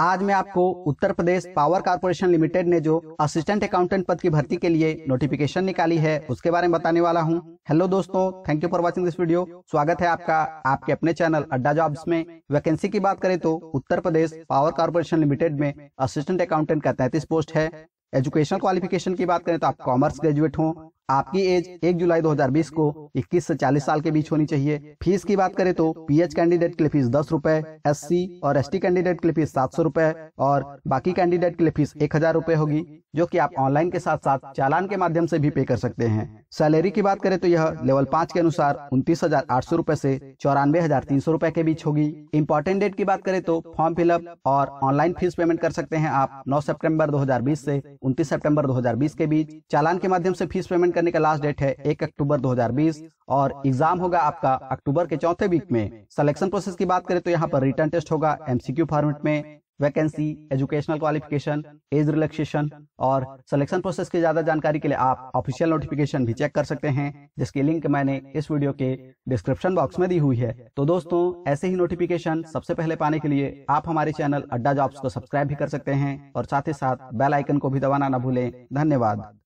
आज मैं आपको Uttar Pradesh power corporation limited ने जो असिस्टेंट अकाउंटेंट पद की भर्ती के लिए नोटिफिकेशन निकाली है उसके बारे में बताने वाला हूं। हेलो दोस्तों thank you for watching this video स्वागत है आपका आपके अपने चैनल अड्डा जॉब्स में वैकेंसी की बात करें तो Uttar Pradesh power corporation limited में असिस्टेंट अकाउंटेंट का तैतीस पोस्ट है एजुकेशनल क्वालिफिकेशन की बात करें तो आप कॉमर्स ग्रेजुएट हों आपकी एज 1 जुलाई 2020 को 21 से 40 साल के बीच होनी चाहिए फीस की बात करें तो पीएच कैंडिडेट के लिए फीस दस रूपए एस और एस कैंडिडेट के लिए फीस सात सौ और बाकी कैंडिडेट के लिए फीस एक हजार रूपए होगी जो कि आप ऑनलाइन के साथ साथ चालान के माध्यम से भी पे कर सकते हैं सैलरी की बात करें तो यह लेवल पाँच के अनुसार उन्तीस हजार आठ सौ रूपए ऐसी चौरानवे हजार तीन सौ रूपए के बीच होगी इम्पोर्टेंट डेट की बात करें तो फॉर्म फिलअप और ऑनलाइन फीस पेमेंट कर सकते हैं आप नौ सेप्टेम्बर दो से उन्तीस सेप्टेम्बर दो के बीच चालान के माध्यम से फीस पेमेंट करने का लास्ट डेट है एक अक्टूबर 2020 और एग्जाम होगा आपका अक्टूबर के चौथे वीक में सिलेक्शन प्रोसेस की बात करें तो यहाँ पर रिटर्न टेस्ट होगा एमसीक्यू फॉर्मेट में vacancy educational qualification age relaxation और सिलेक्शन प्रोसेस की ज्यादा जानकारी के लिए आप ऑफिशियल नोटिफिकेशन भी चेक कर सकते हैं जिसकी लिंक मैंने इस वीडियो के डिस्क्रिप्शन बॉक्स में दी हुई है तो दोस्तों ऐसे ही नोटिफिकेशन सबसे पहले पाने के लिए आप हमारे चैनल अड्डा जॉब्स को सब्सक्राइब भी कर सकते हैं और साथ ही साथ बेल आइकन को भी दबाना ना भूलें धन्यवाद